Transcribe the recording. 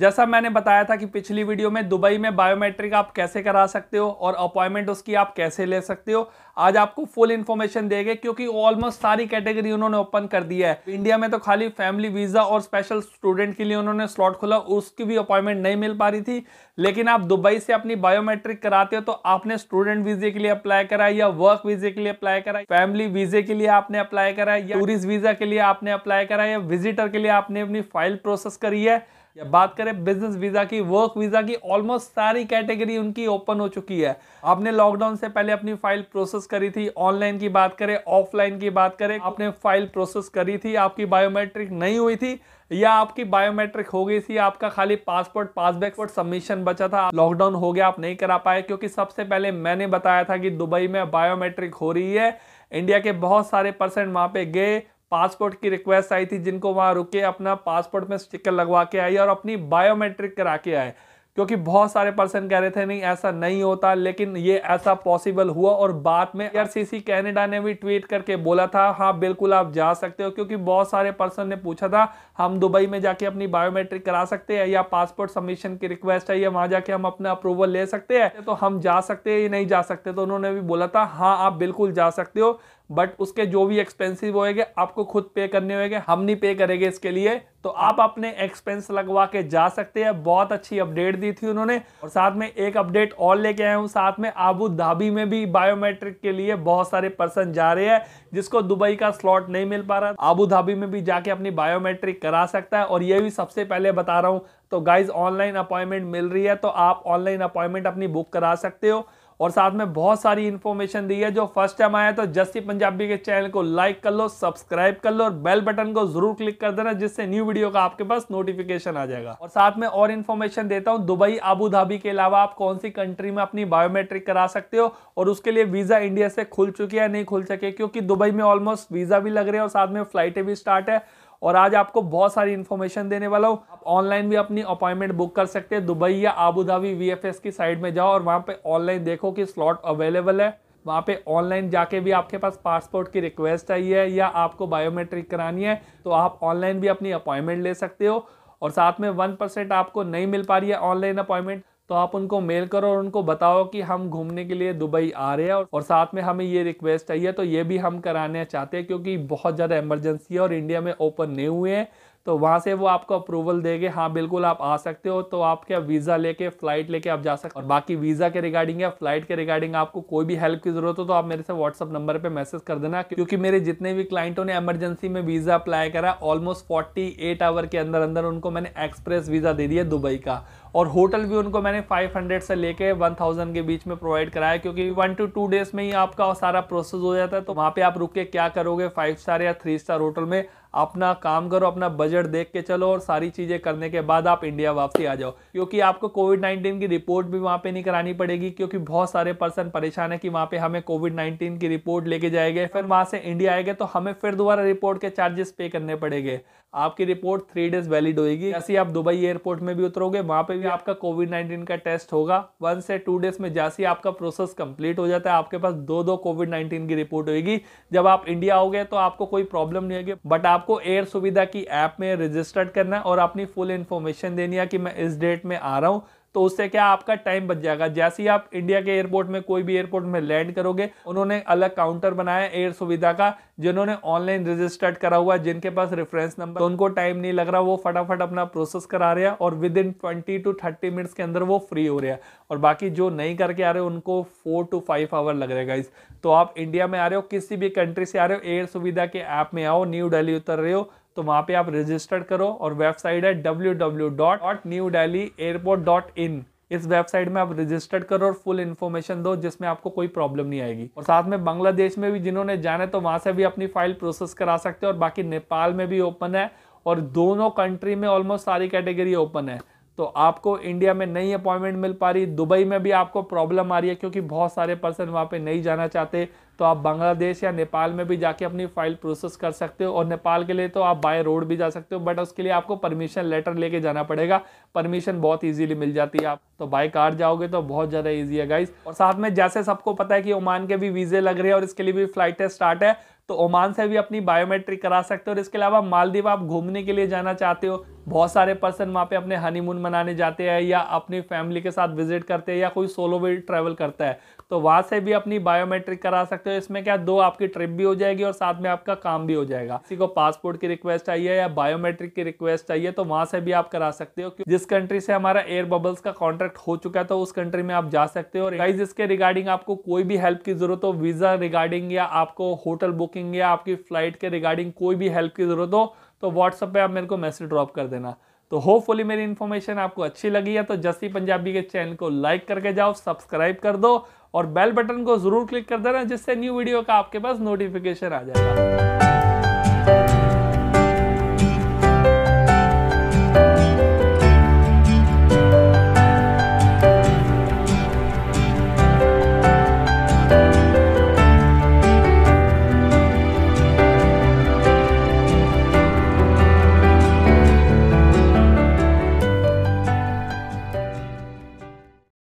जैसा मैंने बताया था कि पिछली वीडियो में दुबई में बायोमेट्रिक आप कैसे करा सकते हो और अपॉइंटमेंट उसकी आप कैसे ले सकते हो आज आपको फुल इन्फॉर्मेशन देंगे क्योंकि ऑलमोस्ट सारी कैटेगरी उन्होंने ओपन कर दिया है इंडिया में तो खाली फैमिली वीज़ा और स्पेशल स्टूडेंट के लिए उन्होंने स्लॉट खोला उसकी भी अपॉइंटमेंट नहीं मिल पा रही थी लेकिन आप दुबई से अपनी बायोमेट्रिक कराते हो तो आपने स्टूडेंट वीज़े के लिए अप्लाई करा या वर्क वीज़े के लिए अप्लाई करा फैमिली वीज़े के लिए आपने अप्लाई करा या टूरिस्ट वीज़ा के लिए आपने अप्लाई करा या विजिटर के लिए आपने अपनी फाइल प्रोसेस करी है या बात करें बिजनेस वीज़ा की वर्क वीज़ा की ऑलमोस्ट सारी कैटेगरी उनकी ओपन हो चुकी है आपने लॉकडाउन से पहले अपनी फाइल प्रोसेस करी थी ऑनलाइन की बात करें ऑफलाइन की बात करें आपने फाइल प्रोसेस करी थी आपकी बायोमेट्रिक नहीं हुई थी या आपकी बायोमेट्रिक हो गई थी आपका खाली पासपोर्ट पासबैक और सबमिशन बचा था लॉकडाउन हो गया आप नहीं करा पाए क्योंकि सबसे पहले मैंने बताया था कि दुबई में बायोमेट्रिक हो रही है इंडिया के बहुत सारे परसेंट वहाँ पे गए पासपोर्ट की रिक्वेस्ट आई थी जिनको वहाँ रुके अपना पासपोर्ट में स्टिकर लगवा के आई और अपनी बायोमेट्रिक करा के आए क्योंकि बहुत सारे पर्सन कह रहे थे नहीं ऐसा नहीं होता लेकिन ये ऐसा पॉसिबल हुआ और बाद में आईआरसीसी कनाडा ने भी ट्वीट करके बोला था हाँ बिल्कुल आप जा सकते हो क्योंकि बहुत सारे पर्सन ने पूछा था हम दुबई में जाके अपनी बायोमेट्रिक करा सकते हैं या पासपोर्ट सबमिशन की रिक्वेस्ट है या वहाँ जाके हम अपना अप्रूवल ले सकते हैं तो हम जा सकते हैं या नहीं जा सकते तो उन्होंने भी बोला था हाँ आप बिल्कुल जा सकते हो बट उसके जो भी एक्सपेंसिव होएंगे आपको खुद पे करने होएंगे हम नहीं पे करेंगे इसके लिए तो आप अपने एक्सपेंस लगवा के जा सकते हैं बहुत अच्छी अपडेट दी थी उन्होंने और साथ में एक अपडेट और लेके आया हूँ साथ में आबू धाबी में भी बायोमेट्रिक के लिए बहुत सारे पर्सन जा रहे हैं जिसको दुबई का स्लॉट नहीं मिल पा रहा आबू धाबी में भी जाके अपनी बायोमेट्रिक करा सकता है और ये भी सबसे पहले बता रहा हूँ तो गाइज ऑनलाइन अपॉइंटमेंट मिल रही है तो आप ऑनलाइन अपॉइंटमेंट अपनी बुक करा सकते हो और साथ में बहुत सारी इन्फॉर्मेशन दी है जो फर्स्ट टाइम आया तो जस्सी पंजाबी के चैनल को लाइक कर लो सब्सक्राइब कर लो और बेल बटन को जरूर क्लिक कर देना जिससे न्यू वीडियो का आपके पास नोटिफिकेशन आ जाएगा और साथ में और इन्फॉर्मेशन देता हूँ दुबई आबूधाबी धाबी के अलावा आप कौन सी कंट्री में अपनी बायोमेट्रिक करा सकते हो और उसके लिए वीजा इंडिया से खुल चुकी है नहीं खुल सके क्योंकि दुबई में ऑलमोस्ट वीजा भी लग रहे हैं और साथ में फ्लाइटें भी स्टार्ट है और आज आपको बहुत सारी इन्फॉर्मेशन देने वाला हूँ आप ऑनलाइन भी अपनी अपॉइंटमेंट बुक कर सकते हैं दुबई या वी एफ वी की साइड में जाओ और वहाँ पर ऑनलाइन देखो कि स्लॉट अवेलेबल है वहाँ पे ऑनलाइन जाके भी आपके पास पासपोर्ट की रिक्वेस्ट आई है या आपको बायोमेट्रिक करानी है तो आप ऑनलाइन भी अपनी अपॉइंटमेंट ले सकते हो और साथ में वन परसेंट आपको नहीं मिल पा रही है ऑनलाइन अपॉइंटमेंट तो आप उनको मेल करो और उनको बताओ कि हम घूमने के लिए दुबई आ रहे हैं और साथ में हमें ये रिक्वेस्ट चाहिए तो ये भी हम कराना चाहते हैं क्योंकि बहुत ज़्यादा इमरजेंसी है और इंडिया में ओपन नहीं हुए हैं तो वहाँ से वो आपको अप्रूवल देंगे हाँ बिल्कुल आप आ सकते हो तो आप क्या वीज़ा लेके फ्लाइट लेके आप जा सकते हो और बाकी वीज़ा के रिगार्डिंग या फ्लाइट के रिगार्डिंग आपको कोई भी हेल्प की ज़रूरत हो तो आप मेरे से व्हाट्सअप नंबर पर मैसेज कर देना क्योंकि मेरे जितने भी क्लाइंटों ने एमरजेंसी में वीज़ा अप्लाई करा ऑलमोस्ट फोर्टी आवर के अंदर अंदर उनको मैंने एक्सप्रेस वीज़ा दे दिया दुबई का और होटल भी उनको मैंने 500 से लेके 1000 के बीच में प्रोवाइड कराया क्योंकि वन टू टू डेज में ही आपका सारा प्रोसेस हो जाता है तो वहाँ पे आप रुक के क्या करोगे फाइव स्टार या थ्री स्टार होटल में अपना काम करो अपना बजट देख के चलो और सारी चीज़ें करने के बाद आप इंडिया वापसी आ जाओ क्योंकि आपको कोविड नाइन्टीन की रिपोर्ट भी वहाँ पर नहीं करानी पड़ेगी क्योंकि बहुत सारे पर्सन परेशान है कि वहाँ पर हमें कोविड नाइन्टीन की रिपोर्ट लेके जाएंगे फिर वहाँ से इंडिया आएंगे तो हमें फिर दोबारा रिपोर्ट के चार्जेस पे करने पड़ेंगे आपकी रिपोर्ट थ्री डेज वैलिड होगी जैसे आप दुबई एयरपोर्ट में भी उतरोगे वहाँ पे भी आपका कोविड नाइन्टीन का टेस्ट होगा वन से टू डेज में जैसे आपका प्रोसेस कंप्लीट हो जाता है आपके पास दो दो कोविड नाइन्टीन की रिपोर्ट होगी जब आप इंडिया आओगे तो आपको कोई प्रॉब्लम नहीं होगी बट आपको एयर सुविधा की ऐप में रजिस्टर्ड करना है और अपनी फुल इन्फॉर्मेशन देनी है कि मैं इस डेट में आ रहा हूँ तो उससे क्या आपका टाइम बच जाएगा जैसे ही आप इंडिया के एयरपोर्ट में कोई भी एयरपोर्ट में लैंड करोगे उन्होंने अलग काउंटर बनाया एयर सुविधा का जिन्होंने ऑनलाइन रजिस्टर्ड करा हुआ जिनके पास रेफरेंस नंबर तो उनको टाइम नहीं लग रहा वो फटाफट अपना प्रोसेस करा रहे हैं और within twenty to thirty minutes के अंदर वो फ्री हो रहा है और बाकी जो नहीं करके आ रहे उनको फोर टू फाइव आवर लग रहेगा इस तो आप इंडिया में आ रहे हो किसी भी कंट्री से आ रहे हो एयर सुविधा के ऐप में आओ न्यू डेली उतर रहे हो तो वहाँ पे आप रजिस्टर करो और वेबसाइट है W W dot dot new Delhi airport dot in इस वेबसाइट में आप रजिस्टर्ड करो और फुल इन्फॉर्मेशन दो जिसमें आपको कोई प्रॉब्लम नहीं आएगी और साथ में बांग्लादेश में भी जिन्होंने जाना है तो वहाँ से भी अपनी फाइल प्रोसेस करा सकते हो और बाकी नेपाल में भी ओपन है और दोनों कंट्री में ऑलमोस्ट सारी कैटेगरी ओपन है तो आपको इंडिया में नई अपॉइंटमेंट मिल पा रही दुबई में भी आपको प्रॉब्लम आ रही है क्योंकि बहुत सारे पर्सन वहाँ पे नहीं जाना चाहते तो आप बांग्लादेश या नेपाल में भी जाके अपनी फाइल प्रोसेस कर सकते हो और नेपाल के लिए तो आप बाय रोड भी जा सकते हो बट उसके लिए आपको परमिशन लेटर लेके जाना पड़ेगा परमिशन बहुत इजीली मिल जाती है आप तो बाय कार जाओगे तो बहुत ज़्यादा ईजी है गाइज और साथ में जैसे सबको पता है कि ओमान के भी वीज़े लग रहे हैं और इसके लिए भी फ्लाइटें स्टार्ट है तो ओमान से भी अपनी बायोमेट्रिक करा सकते हो और इसके अलावा मालदीव आप घूमने के लिए जाना चाहते हो बहुत सारे पर्सन वहाँ पे अपने हनीमून मनाने जाते हैं या अपनी फैमिली के साथ विजिट करते हैं या कोई सोलो भी ट्रैवल करता है तो वहाँ से भी अपनी बायोमेट्रिक करा सकते हो इसमें क्या दो आपकी ट्रिप भी हो जाएगी और साथ में आपका काम भी हो जाएगा किसी को पासपोर्ट की रिक्वेस्ट चाहिए या बायोमेट्रिक की रिक्वेस्ट चाहिए तो वहाँ से भी आप करा सकते हो जिस कंट्री से हमारा एयर बबल्स का कॉन्ट्रैक्ट हो चुका है तो उस कंट्री में आप जा सकते हो और इसके रिगार्डिंग आपको कोई भी हेल्प की जरूरत हो वीज़ा रिगार्डिंग या आपको होटल बुकिंग बुकिंग या आपकी फ़्लाइट के रिगार्डिंग कोई भी हेल्प की ज़रूरत हो तो व्हाट्सअप पे आप मेरे को मैसेज ड्रॉप कर देना तो होपफुली मेरी इन्फॉर्मेशन आपको अच्छी लगी है तो जस्सी पंजाबी के चैनल को लाइक करके जाओ सब्सक्राइब कर दो और बेल बटन को ज़रूर क्लिक कर देना जिससे न्यू वीडियो का आपके पास नोटिफिकेशन आ जाएगा